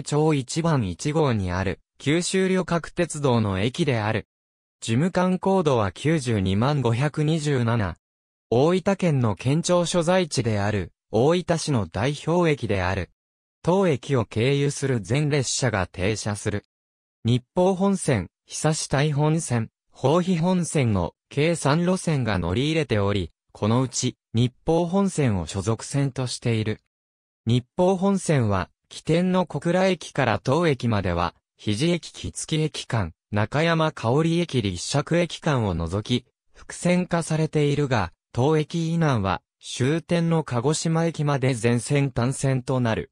町一番一号にある、九州旅客鉄道の駅である。事務官コードは92万527。大分県の県庁所在地である、大分市の代表駅である。当駅を経由する全列車が停車する。日報本線、久市台本線、宝庇本線の計3路線が乗り入れており、このうち日報本線を所属線としている。日報本線は起点の小倉駅から当駅までは、肘駅木月駅間、中山香織駅立石駅間を除き、伏線化されているが、当駅以南は、終点の鹿児島駅まで全線単線となる。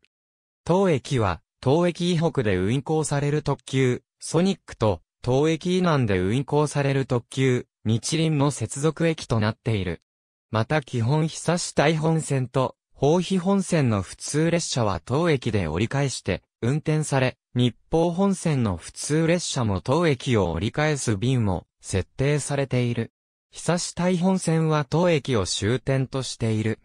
当駅は、当駅以北で運行される特急、ソニックと、当駅以南で運行される特急、日輪の接続駅となっている。また基本久し大本線と、宝庇本線の普通列車は当駅で折り返して運転され、日方本線の普通列車も当駅を折り返す便も設定されている。久し台本線は当駅を終点としている。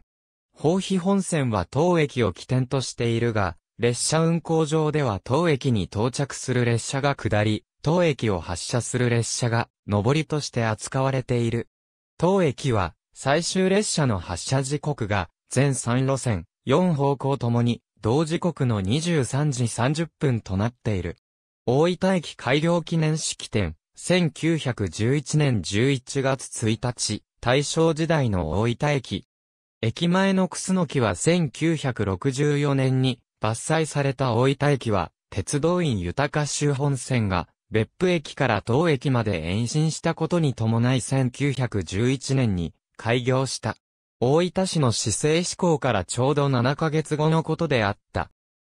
宝庇本線は当駅を起点としているが、列車運行上では当駅に到着する列車が下り、当駅を発車する列車が上りとして扱われている。当駅は最終列車の発車時刻が全3路線、4方向ともに、同時刻の23時30分となっている。大分駅開業記念式典、1911年11月1日、大正時代の大分駅。駅前のクスノキは1964年に伐採された大分駅は、鉄道員豊州本線が別府駅から当駅まで延伸したことに伴い1911年に開業した。大分市の市政施行からちょうど7ヶ月後のことであった。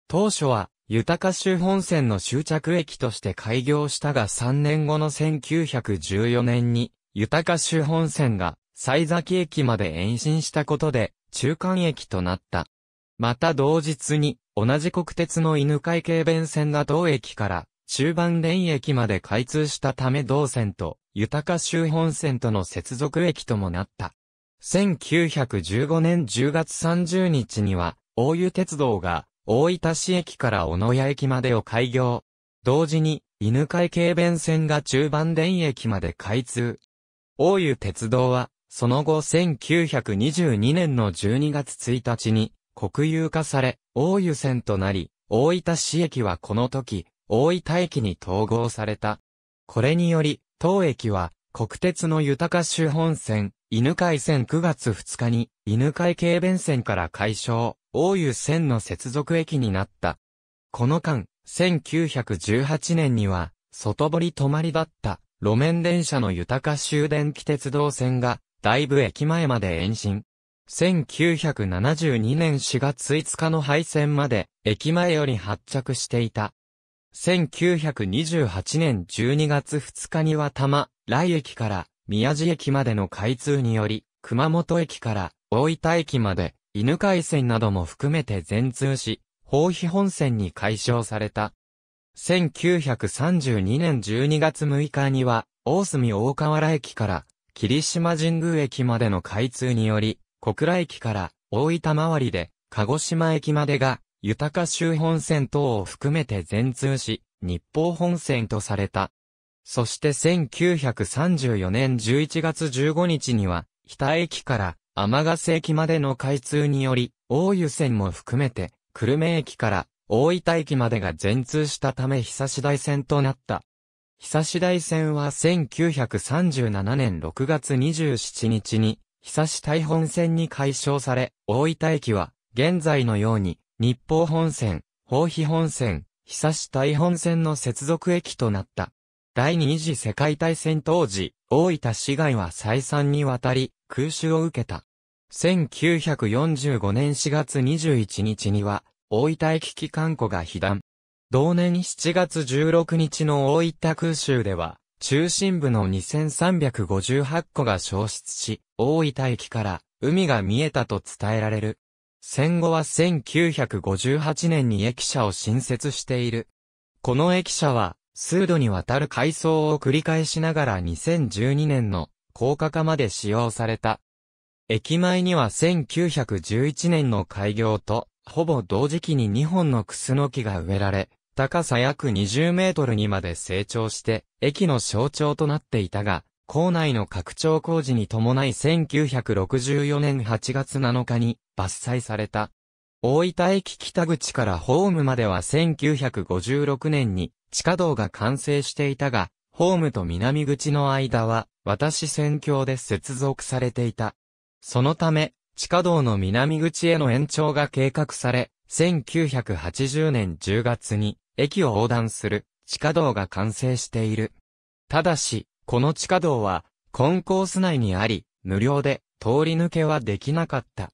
当初は、豊か州本線の終着駅として開業したが3年後の1914年に、豊か州本線が、西崎駅まで延伸したことで、中間駅となった。また同日に、同じ国鉄の犬海系弁線が同駅から、中盤連駅まで開通したため同線と、豊か州本線との接続駅ともなった。1915年10月30日には、大湯鉄道が、大分市駅から小野屋駅までを開業。同時に、犬飼軽便線が中盤電駅まで開通。大湯鉄道は、その後1922年の12月1日に、国有化され、大湯線となり、大分市駅はこの時、大分駅に統合された。これにより、当駅は、国鉄の豊か主本線、犬海線9月2日に、犬海軽便線から解消、大湯線の接続駅になった。この間、1918年には、外堀止まりだった、路面電車の豊か終電気鉄道線が、大部駅前まで延伸。1972年4月5日の廃線まで、駅前より発着していた。1928年12月2日には多摩、来駅から、宮地駅までの開通により、熊本駅から大分駅まで、犬海線なども含めて全通し、宝庇本線に解消された。1932年12月6日には、大隅大河原駅から、霧島神宮駅までの開通により、小倉駅から大分周りで、鹿児島駅までが、豊か周本線等を含めて全通し、日報本線とされた。そして1934年11月15日には、日田駅から天ヶ瀬駅までの開通により、大湯線も含めて、久留米駅から大分駅までが全通したため久し台線となった。久し台線は1937年6月27日に、久し台本線に解消され、大分駅は、現在のように、日報本線、宝庇本線、久し台本線の接続駅となった。第二次世界大戦当時、大分市街は再三にわたり、空襲を受けた。1945年4月21日には、大分駅機関庫が被弾。同年7月16日の大分空襲では、中心部の2358個が消失し、大分駅から海が見えたと伝えられる。戦後は1958年に駅舎を新設している。この駅舎は数度にわたる改装を繰り返しながら2012年の高架化まで使用された。駅前には1911年の開業と、ほぼ同時期に2本のクスノキが植えられ、高さ約20メートルにまで成長して、駅の象徴となっていたが、校内の拡張工事に伴い1964年8月7日に伐採された。大分駅北口からホームまでは1956年に地下道が完成していたが、ホームと南口の間は、私選線橋で接続されていた。そのため、地下道の南口への延長が計画され、1980年10月に、駅を横断する、地下道が完成している。ただし、この地下道は、コンコース内にあり、無料で、通り抜けはできなかった。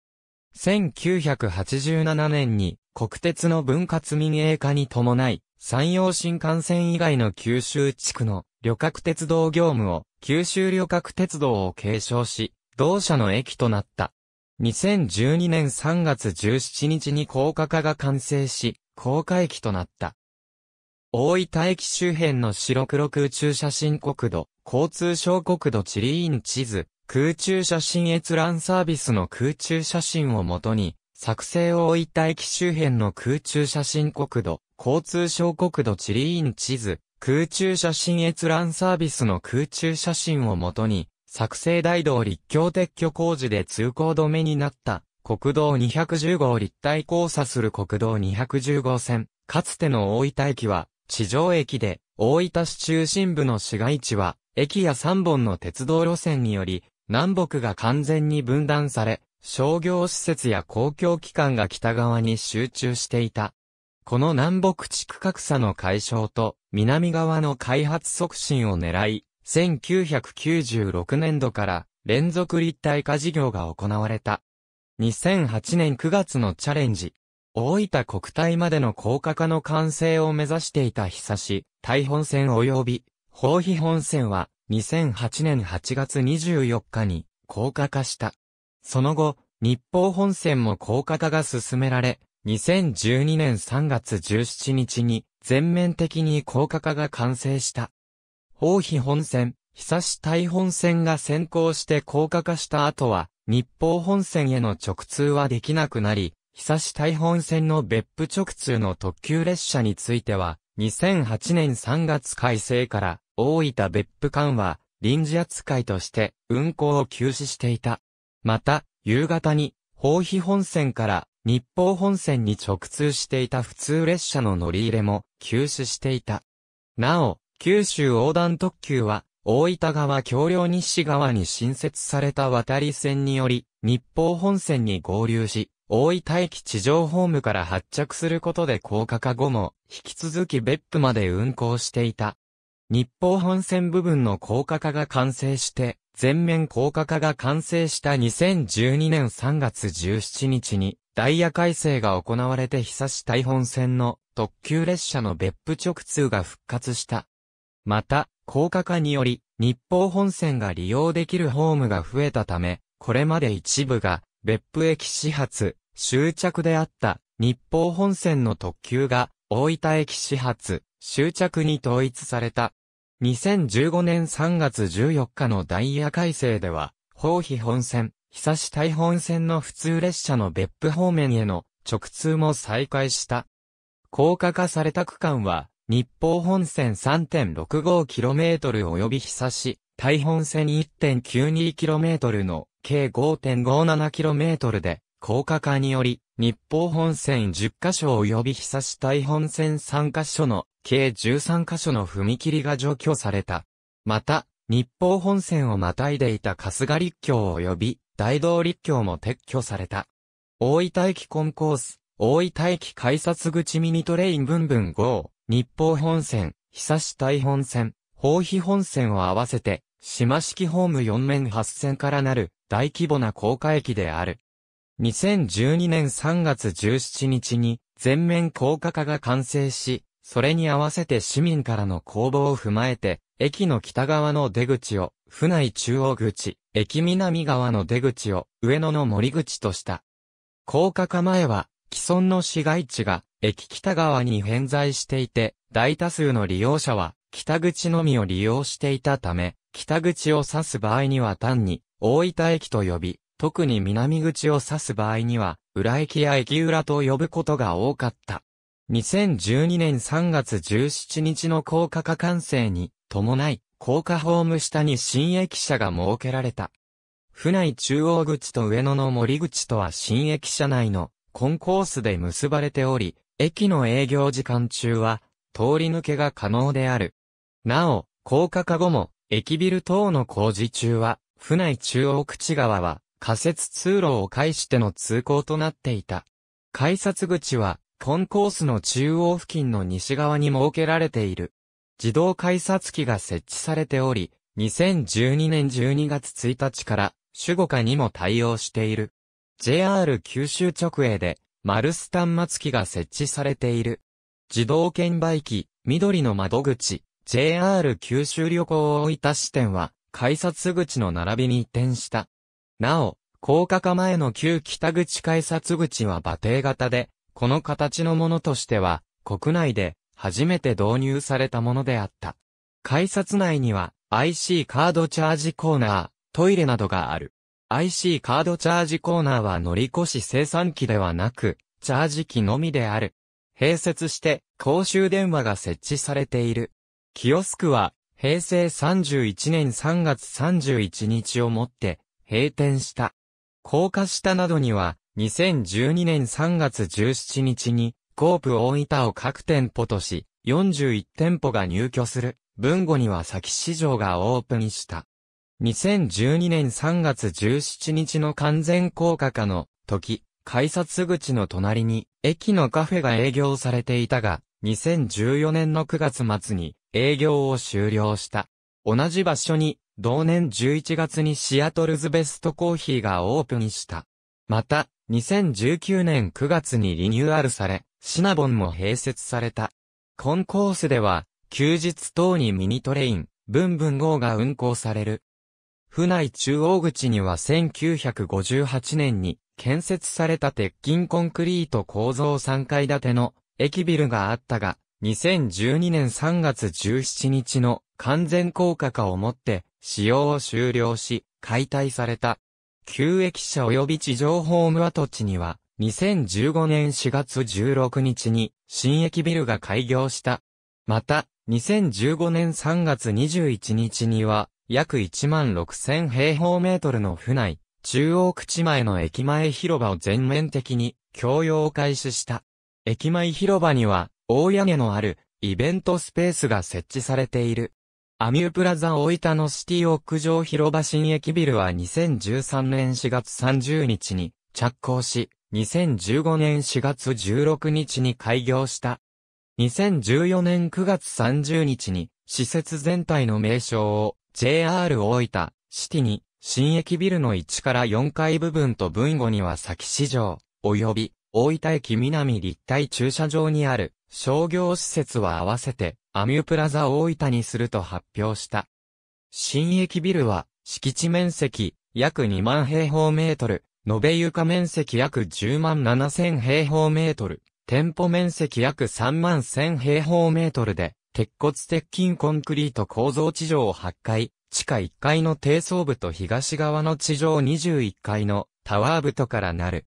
1987年に、国鉄の分割民営化に伴い、山陽新幹線以外の九州地区の旅客鉄道業務を九州旅客鉄道を継承し、同社の駅となった。2012年3月17日に高架化が完成し、高架駅となった。大分駅周辺の白黒空中写真国土、交通省国土地理院地図、空中写真閲覧サービスの空中写真をもとに、作成を大分駅周辺の空中写真国土、交通省国土地理院地図、空中写真閲覧サービスの空中写真をもとに、作成大道立橋撤去工事で通行止めになった国道210号立体交差する国道210号線。かつての大分駅は地上駅で、大分市中心部の市街地は、駅や3本の鉄道路線により、南北が完全に分断され、商業施設や公共機関が北側に集中していた。この南北地区格差の解消と南側の開発促進を狙い、1996年度から連続立体化事業が行われた。2008年9月のチャレンジ。大分国体までの高架化の完成を目指していた久し、大本線及び、宝庇本線は、2008年8月24日に、高架化した。その後、日報本線も高架化が進められ、2012年3月17日に全面的に高架化が完成した。王肥本線、久し大本線が先行して高架化した後は、日方本線への直通はできなくなり、久し大本線の別府直通の特急列車については、2008年3月改正から大分別府間は臨時扱いとして運行を休止していた。また、夕方に、宝肥本線から日報本線に直通していた普通列車の乗り入れも休止していた。なお、九州横断特急は、大分川橋梁西側に新設された渡り線により、日報本線に合流し、大分駅地上ホームから発着することで高架化後も、引き続き別府まで運行していた。日報本線部分の高架化が完成して、全面高架化が完成した2012年3月17日に、ダイヤ改正が行われて久し大本線の特急列車の別府直通が復活した。また、高架化により、日報本線が利用できるホームが増えたため、これまで一部が別府駅始発、終着であった日報本線の特急が大分駅始発、終着に統一された。2015年3月14日のダイヤ改正では、宝庇本線、久し台本線の普通列車の別府方面への直通も再開した。高架化された区間は、日方本線 3.65km 及び久し、台本線 1.92km の計 5.57km で、高架化により、日方本線10カ所及び久し台本線3カ所の計13カ所の踏切が除去された。また、日方本線をまたいでいた春日立橋及び大道立教も撤去された。大分駅コンコース、大分駅改札口ミニトレインブンブン号、日報本線、久市大本線、宝庇本線を合わせて、島式ホーム4面8線からなる大規模な高架駅である。2012年3月17日に全面高架化が完成し、それに合わせて市民からの公募を踏まえて、駅の北側の出口を、府内中央口、駅南側の出口を上野の森口とした。高架化前は既存の市街地が駅北側に偏在していて、大多数の利用者は北口のみを利用していたため、北口を指す場合には単に大分駅と呼び、特に南口を指す場合には、裏駅や駅裏と呼ぶことが多かった。2012年3月17日の高架化完成に伴い、高架ホーム下に新駅舎が設けられた。府内中央口と上野の森口とは新駅舎内のコンコースで結ばれており、駅の営業時間中は通り抜けが可能である。なお、高架化後も駅ビル等の工事中は、府内中央口側は仮設通路を介しての通行となっていた。改札口はコンコースの中央付近の西側に設けられている。自動改札機が設置されており、2012年12月1日から主語下にも対応している。JR 九州直営で、マルス端末機が設置されている。自動券売機、緑の窓口、JR 九州旅行を置いた支店は、改札口の並びに移転した。なお、高架化前の旧北口改札口は馬蹄型で、この形のものとしては、国内で初めて導入されたものであった。改札内には IC カードチャージコーナー、トイレなどがある。IC カードチャージコーナーは乗り越し生産機ではなく、チャージ機のみである。併設して公衆電話が設置されている。キオスクは平成31年3月31日をもって閉店した。高架下などには2012年3月17日にコープ大分を各店舗とし、41店舗が入居する、文後には先市場がオープンした。2012年3月17日の完全高架化の時、改札口の隣に駅のカフェが営業されていたが、2014年の9月末に営業を終了した。同じ場所に同年11月にシアトルズベストコーヒーがオープンした。また、2019年9月にリニューアルされ、シナボンも併設された。コンコースでは、休日等にミニトレイン、ブンブン号が運行される。府内中央口には1958年に建設された鉄筋コンクリート構造3階建ての駅ビルがあったが、2012年3月17日の完全高架化をもって使用を終了し解体された。旧駅舎及び地上ホーム跡地には2015年4月16日に新駅ビルが開業した。また、2015年3月21日には、約1万6000平方メートルの府内、中央口前の駅前広場を全面的に共用開始した。駅前広場には、大屋根のあるイベントスペースが設置されている。アミュープラザ大分のシティ屋上広場新駅ビルは2013年4月30日に着工し、2015年4月16日に開業した。2014年9月30日に、施設全体の名称を JR 大分、シティに、新駅ビルの1から4階部分と分後には先市場、及び、大分駅南立体駐車場にある、商業施設は合わせて、アミュプラザ大分にすると発表した。新駅ビルは、敷地面積、約2万平方メートル、延べ床面積約10万7000平方メートル、店舗面積約3万1000平方メートルで、鉄骨鉄筋コンクリート構造地上8階、地下1階の低層部と東側の地上21階のタワー部とからなる。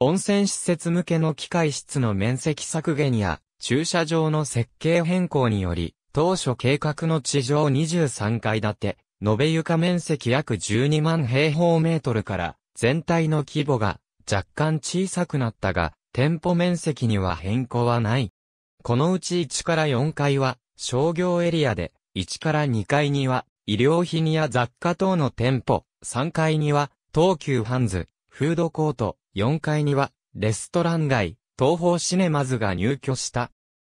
温泉施設向けの機械室の面積削減や駐車場の設計変更により、当初計画の地上23階建て、延べ床面積約12万平方メートルから全体の規模が若干小さくなったが、店舗面積には変更はない。このうち1から4階は商業エリアで、1から2階には医療品や雑貨等の店舗、3階には東急ハンズ、フードコート、4階にはレストラン街、東方シネマズが入居した。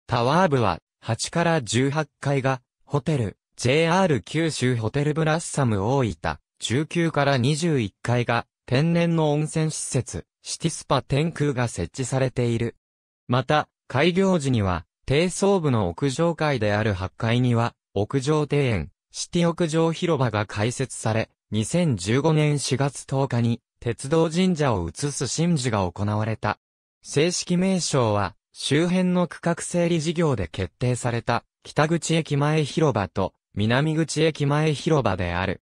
タワー部は8から18階がホテル、JR 九州ホテルブラッサム大分、19から21階が天然の温泉施設、シティスパ天空が設置されている。また、開業時には、低層部の屋上階である8階には、屋上庭園、シティ屋上広場が開設され、2015年4月10日に、鉄道神社を移す神事が行われた。正式名称は、周辺の区画整理事業で決定された、北口駅前広場と、南口駅前広場である。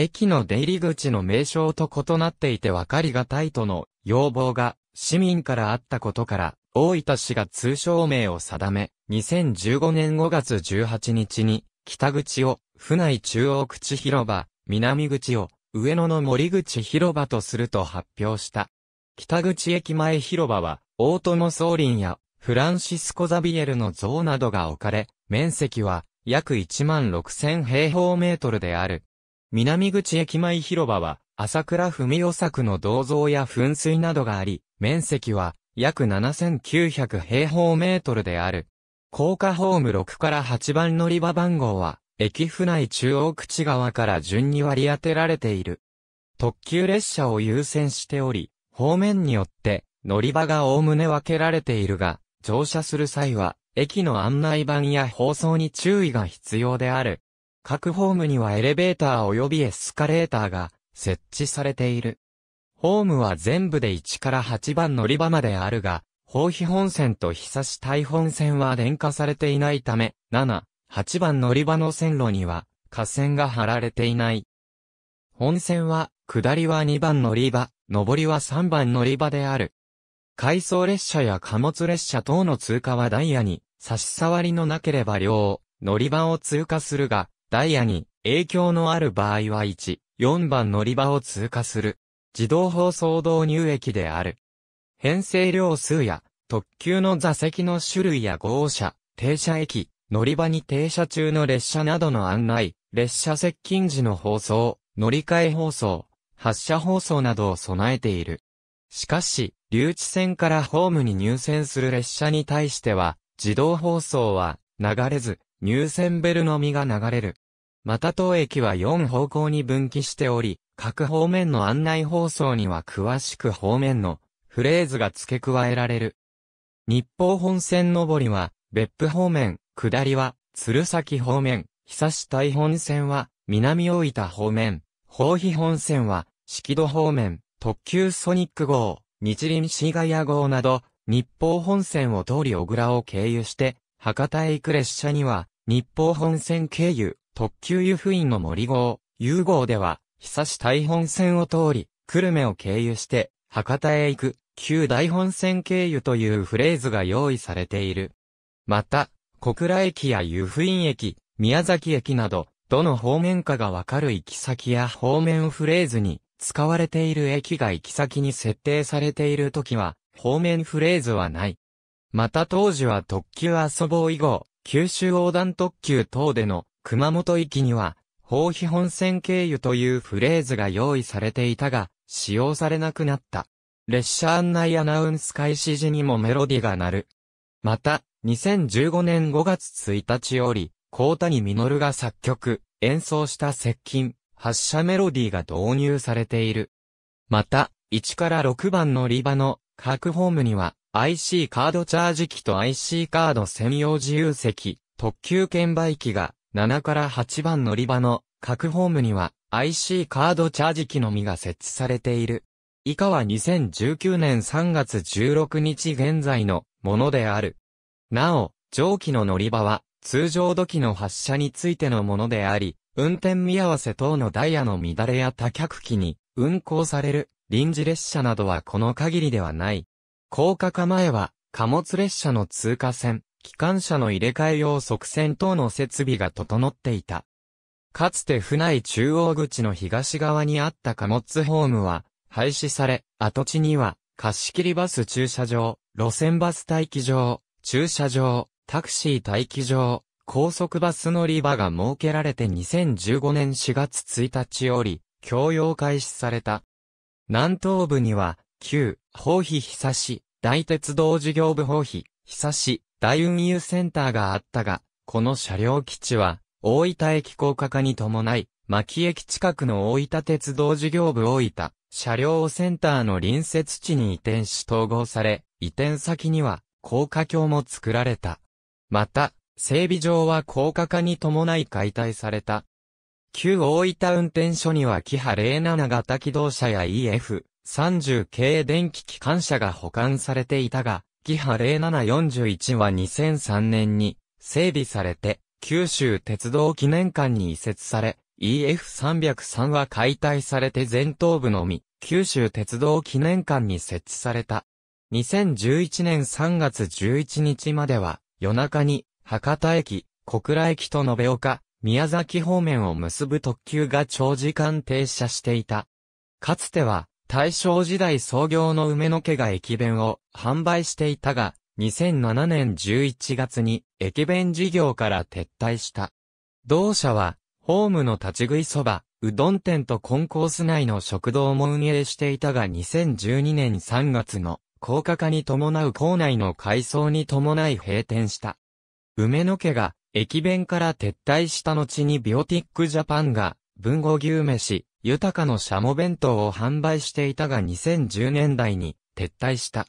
駅の出入り口の名称と異なっていて分かりがたいとの要望が市民からあったことから、大分市が通称名を定め、2015年5月18日に、北口を府内中央口広場、南口を上野の森口広場とすると発表した。北口駅前広場は、大友総林やフランシスコ・ザビエルの像などが置かれ、面積は約1万6000平方メートルである。南口駅前広場は、朝倉文夫作の銅像や噴水などがあり、面積は約7900平方メートルである。高架ホーム6から8番乗り場番号は、駅府内中央口側から順に割り当てられている。特急列車を優先しており、方面によって乗り場がおおむね分けられているが、乗車する際は、駅の案内板や放送に注意が必要である。各ホームにはエレベーター及びエスカレーターが設置されている。ホームは全部で1から8番乗り場まであるが、宝庇本線と久し台本線は電化されていないため、7、8番乗り場の線路には、架線が張られていない。本線は、下りは2番乗り場、上りは3番乗り場である。回送列車や貨物列車等の通過はダイヤに、差し障りのなければ両、乗り場を通過するが、ダイヤに影響のある場合は1、4番乗り場を通過する。自動放送導入駅である。編成量数や特急の座席の種類や号車、停車駅、乗り場に停車中の列車などの案内、列車接近時の放送、乗り換え放送、発車放送などを備えている。しかし、留置線からホームに入線する列車に対しては、自動放送は流れず、ニューセンベルの実が流れる。また当駅は4方向に分岐しており、各方面の案内放送には詳しく方面のフレーズが付け加えられる。日方本線上りは、別府方面、下りは、鶴崎方面、久し台本線は、南大分方面、宝庇本線は、四季度方面、特急ソニック号、日輪市ヶ谷号など、日方本線を通り小倉を経由して、博多へ行く列車には、日方本線経由、特急湯布院の森号、有号では、久し大本線を通り、久留米を経由して、博多へ行く、旧大本線経由というフレーズが用意されている。また、小倉駅や湯布院駅、宮崎駅など、どの方面かがわかる行き先や方面フレーズに、使われている駅が行き先に設定されているときは、方面フレーズはない。また当時は特急遊ぼう以後、九州横断特急等での熊本行きには、宝庇本線経由というフレーズが用意されていたが、使用されなくなった。列車案内アナウンス開始時にもメロディが鳴る。また、2015年5月1日より、高谷実が作曲、演奏した接近、発車メロディが導入されている。また、1から6番のり場の各ホームには、IC カードチャージ機と IC カード専用自由席、特急券売機が7から8番乗り場の各ホームには IC カードチャージ機のみが設置されている。以下は2019年3月16日現在のものである。なお、上記の乗り場は通常時の発車についてのものであり、運転見合わせ等のダイヤの乱れや多客機に運行される臨時列車などはこの限りではない。高架化前は、貨物列車の通過線、機関車の入れ替え用側線等の設備が整っていた。かつて府内中央口の東側にあった貨物ホームは、廃止され、跡地には、貸切バス駐車場、路線バス待機場、駐車場、タクシー待機場、高速バス乗り場が設けられて2015年4月1日より、供用開始された。南東部には、9、宝庇久し、大鉄道事業部宝庇、久し、大運輸センターがあったが、この車両基地は、大分駅高架化に伴い、牧駅近くの大分鉄道事業部大分、車両センターの隣接地に移転し統合され、移転先には、高架橋も作られた。また、整備場は高架化に伴い解体された。旧大分運転所にはキハ07型機動車や EF、30系電気機関車が保管されていたが、キハ0741は2003年に整備されて、九州鉄道記念館に移設され、EF303 は解体されて前頭部のみ、九州鉄道記念館に設置された。2011年3月11日までは、夜中に、博多駅、小倉駅と延岡、宮崎方面を結ぶ特急が長時間停車していた。かつては、大正時代創業の梅の家が駅弁を販売していたが、2007年11月に駅弁事業から撤退した。同社は、ホームの立ち食いそば、うどん店とコンコース内の食堂も運営していたが2012年3月の高架化に伴う校内の改装に伴い閉店した。梅の家が駅弁から撤退した後にビオティックジャパンが文豪牛飯、豊かのシャモ弁当を販売していたが2010年代に撤退した。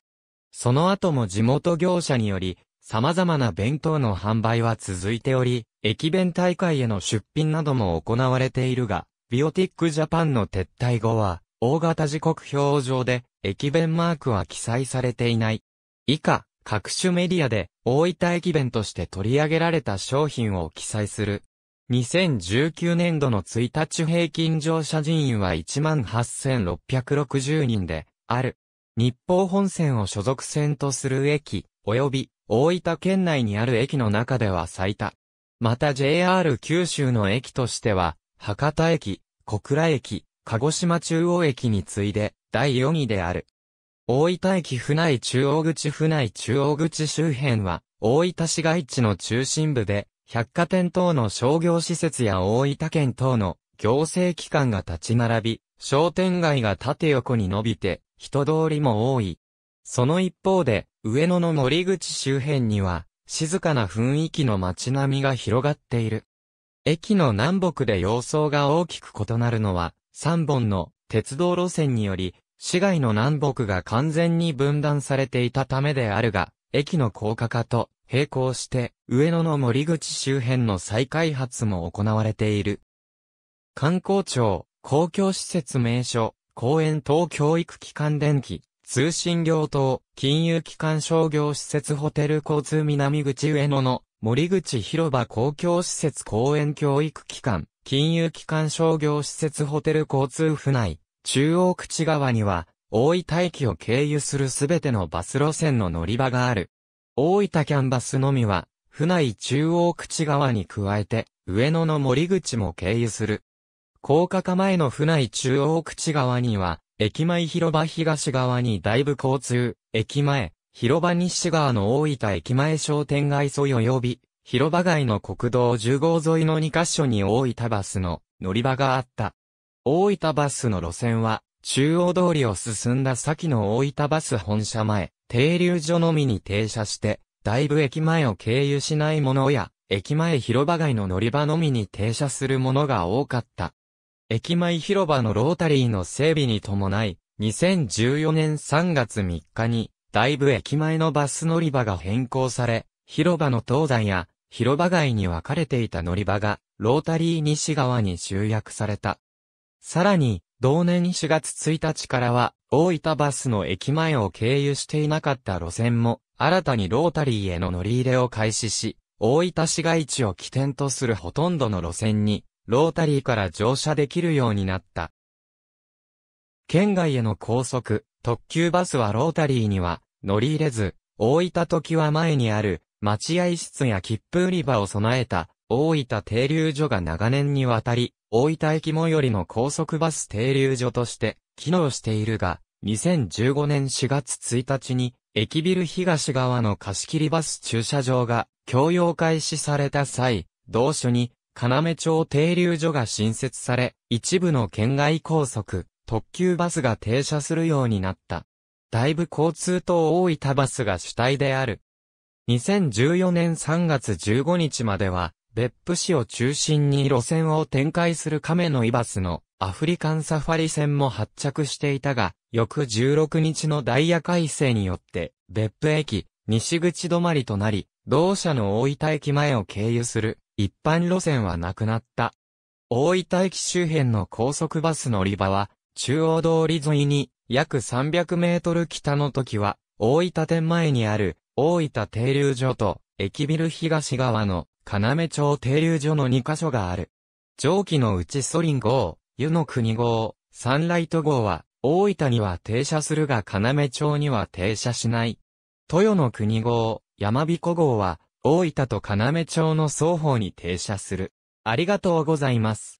その後も地元業者により、様々な弁当の販売は続いており、駅弁大会への出品なども行われているが、ビオティックジャパンの撤退後は、大型時刻表上で、駅弁マークは記載されていない。以下、各種メディアで、大分駅弁として取り上げられた商品を記載する。2019年度の1日平均乗車人員は18,660人で、ある。日方本線を所属線とする駅、及び大分県内にある駅の中では最多。また JR 九州の駅としては、博多駅、小倉駅、鹿児島中央駅に次いで、第4位である。大分駅府内中央口府内中央口周辺は、大分市街地の中心部で、百貨店等の商業施設や大分県等の行政機関が立ち並び、商店街が縦横に伸びて、人通りも多い。その一方で、上野の森口周辺には、静かな雰囲気の街並みが広がっている。駅の南北で様相が大きく異なるのは、3本の鉄道路線により、市街の南北が完全に分断されていたためであるが、駅の高架化と並行して、上野の森口周辺の再開発も行われている。観光庁、公共施設名所、公園等教育機関電気、通信業等、金融機関商業施設ホテル交通南口上野の森口広場公共施設公園教育機関、金融機関商業施設ホテル交通府内、中央口側には、大井大気を経由するすべてのバス路線の乗り場がある。大分キャンバスのみは、府内中央口側に加えて、上野の森口も経由する。高架化前の府内中央口側には、駅前広場東側にだいぶ交通、駅前、広場西側の大分駅前商店街沿い及び、広場街の国道10号沿いの2カ所に大分バスの乗り場があった。大分バスの路線は、中央通りを進んだ先の大分バス本社前、停留所のみに停車して、だいぶ駅前を経由しないものや、駅前広場街の乗り場のみに停車するものが多かった。駅前広場のロータリーの整備に伴い、2014年3月3日に、大部駅前のバス乗り場が変更され、広場の東西や広場街に分かれていた乗り場が、ロータリー西側に集約された。さらに、同年4月1日からは、大分バスの駅前を経由していなかった路線も、新たにロータリーへの乗り入れを開始し、大分市街地を起点とするほとんどの路線に、ロータリーから乗車できるようになった。県外への高速、特急バスはロータリーには乗り入れず、大分時は前にある待合室や切符売り場を備えた大分停留所が長年にわたり大分駅最寄りの高速バス停留所として機能しているが、2015年4月1日に駅ビル東側の貸切バス駐車場が供用開始された際、同所に要町停留所が新設され、一部の県外高速、特急バスが停車するようになった。だいぶ交通と大分バスが主体である。2014年3月15日までは、別府市を中心に路線を展開する亀のイバスのアフリカンサファリ線も発着していたが、翌16日のダイヤ改正によって、別府駅、西口止まりとなり、同社の大分駅前を経由する一般路線はなくなった。大分駅周辺の高速バス乗り場は、中央通り沿いに約300メートル北の時は、大分店前にある大分停留所と駅ビル東側の要町停留所の2カ所がある。蒸気のうちソリン号、湯の国号、サンライト号は、大分には停車するが要町には停車しない。豊の国号、山彦号は、大分と要町の双方に停車する。ありがとうございます。